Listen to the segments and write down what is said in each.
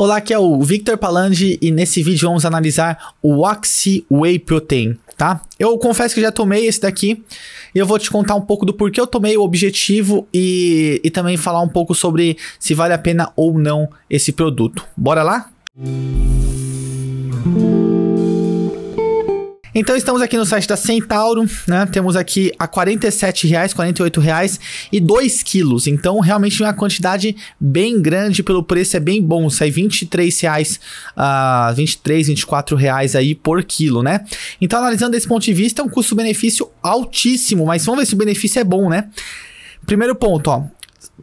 Olá, aqui é o Victor Palandi e nesse vídeo vamos analisar o Oxy Whey Protein, tá? Eu confesso que já tomei esse daqui e eu vou te contar um pouco do porquê eu tomei o objetivo e, e também falar um pouco sobre se vale a pena ou não esse produto. Bora lá? Música então estamos aqui no site da Centauro, né? Temos aqui a 47 reais, 48 reais e 2 quilos. Então realmente é uma quantidade bem grande pelo preço é bem bom, sai 23 reais, uh, 23, 24 reais aí por quilo, né? Então analisando desse ponto de vista, é um custo-benefício altíssimo, mas vamos ver se o benefício é bom, né? Primeiro ponto, ó,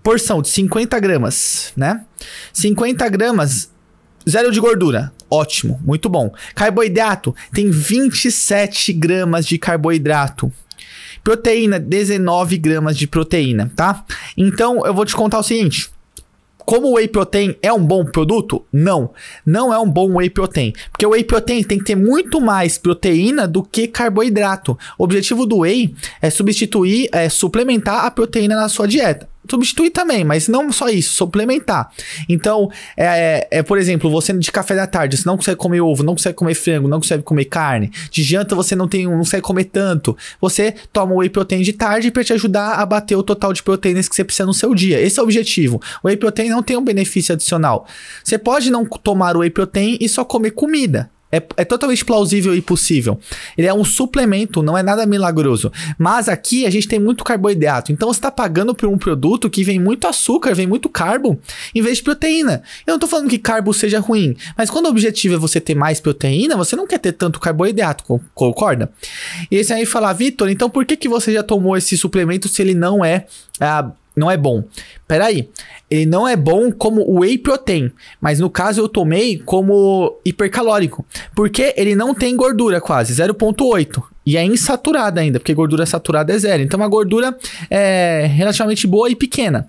porção de 50 gramas, né? 50 gramas Zero de gordura. Ótimo, muito bom. Carboidrato tem 27 gramas de carboidrato. Proteína, 19 gramas de proteína, tá? Então eu vou te contar o seguinte. Como o whey protein é um bom produto? Não, não é um bom whey protein, porque o whey protein tem que ter muito mais proteína do que carboidrato. O objetivo do whey é substituir, é suplementar a proteína na sua dieta substituir também, mas não só isso, suplementar. Então, é, é, por exemplo, você de café da tarde, você não consegue comer ovo, não consegue comer frango, não consegue comer carne. De janta você não tem, não consegue comer tanto. Você toma whey protein de tarde para te ajudar a bater o total de proteínas que você precisa no seu dia. Esse é o objetivo. O whey protein não tem um benefício adicional. Você pode não tomar o whey protein e só comer comida. É, é totalmente plausível e possível. Ele é um suplemento, não é nada milagroso. Mas aqui a gente tem muito carboidrato. Então você está pagando por um produto que vem muito açúcar, vem muito carbo, em vez de proteína. Eu não estou falando que carbo seja ruim, mas quando o objetivo é você ter mais proteína, você não quer ter tanto carboidrato, concorda? E esse aí fala, Vitor, então por que, que você já tomou esse suplemento se ele não é. Ah, não é bom. Peraí, ele não é bom como whey protein, mas no caso eu tomei como hipercalórico, porque ele não tem gordura quase, 0.8. E é insaturada ainda, porque gordura saturada é zero. Então, uma gordura é relativamente boa e pequena.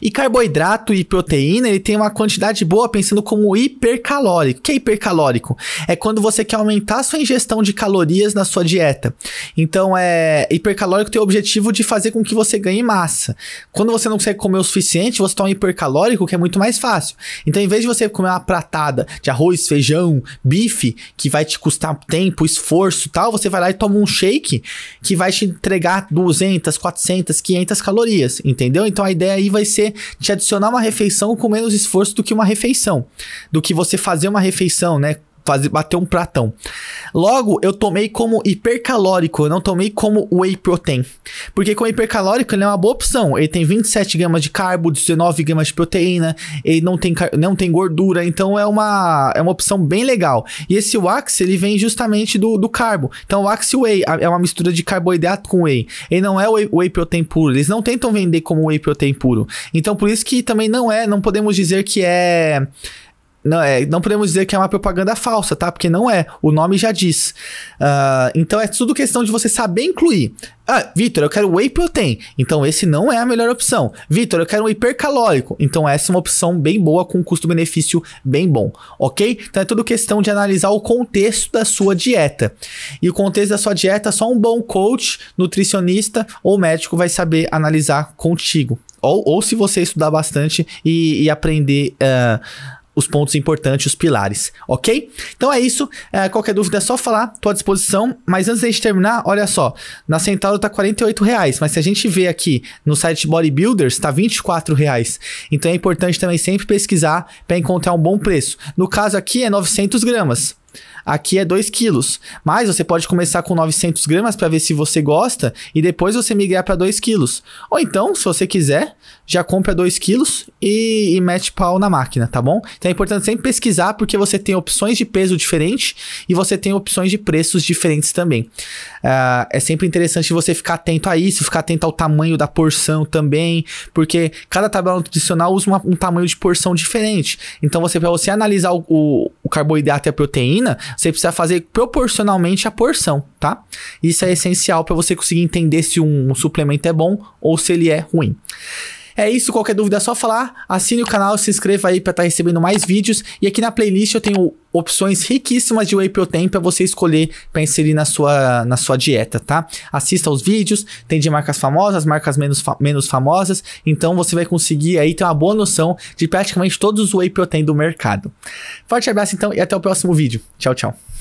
E carboidrato e proteína, ele tem uma quantidade boa pensando como hipercalórico. O que é hipercalórico? É quando você quer aumentar a sua ingestão de calorias na sua dieta. Então, é hipercalórico tem o objetivo de fazer com que você ganhe massa. Quando você não consegue comer o suficiente, você toma hipercalórico, que é muito mais fácil. Então, em vez de você comer uma pratada de arroz, feijão, bife, que vai te custar tempo, esforço, tal, você vai lá e toma um shake que vai te entregar 200, 400, 500 calorias, entendeu? Então, a ideia aí vai ser te adicionar uma refeição com menos esforço do que uma refeição. Do que você fazer uma refeição, né? fazer, bater um pratão. Logo, eu tomei como hipercalórico, eu não tomei como whey protein. Porque com hipercalórico ele é uma boa opção. Ele tem 27 gramas de carbo, 19 gramas de proteína, ele não tem, não tem gordura, então é uma, é uma opção bem legal. E esse wax, ele vem justamente do, do carbo. Então, wax whey é uma mistura de carboidrato com whey. Ele não é whey, whey protein puro. Eles não tentam vender como whey protein puro. Então, por isso que também não é, não podemos dizer que é não, é, não podemos dizer que é uma propaganda falsa, tá? Porque não é. O nome já diz. Uh, então é tudo questão de você saber incluir. Ah, Vitor, eu quero whey protein. Então esse não é a melhor opção. Vitor, eu quero um hipercalórico. Então essa é uma opção bem boa com custo-benefício bem bom, ok? Então é tudo questão de analisar o contexto da sua dieta. E o contexto da sua dieta, só um bom coach, nutricionista ou médico vai saber analisar contigo. Ou, ou se você estudar bastante e, e aprender uh, os pontos importantes, os pilares, ok? Então é isso. É, qualquer dúvida é só falar, Tô à disposição. Mas antes da gente terminar, olha só, na central tá 48 reais, mas se a gente vê aqui no site Bodybuilders, tá 24 reais. Então é importante também sempre pesquisar para encontrar um bom preço. No caso aqui é 900 gramas. Aqui é 2 quilos, mas você pode começar com 900 gramas para ver se você gosta e depois você migrar para 2 quilos. Ou então, se você quiser, já compra 2 quilos e, e mete pau na máquina, tá bom? Então é importante sempre pesquisar porque você tem opções de peso diferente e você tem opções de preços diferentes também. Uh, é sempre interessante você ficar atento a isso, ficar atento ao tamanho da porção também, porque cada tabela nutricional usa uma, um tamanho de porção diferente. Então você para você analisar o, o o carboidrato e a proteína, você precisa fazer proporcionalmente a porção, tá? Isso é essencial para você conseguir entender se um suplemento é bom ou se ele é ruim. É isso, qualquer dúvida é só falar. Assine o canal, se inscreva aí para estar tá recebendo mais vídeos. E aqui na playlist eu tenho opções riquíssimas de whey protein para você escolher para inserir na sua, na sua dieta, tá? Assista aos vídeos, tem de marcas famosas, marcas menos, fa menos famosas, então você vai conseguir aí ter uma boa noção de praticamente todos os whey protein do mercado. Forte abraço então e até o próximo vídeo. Tchau, tchau.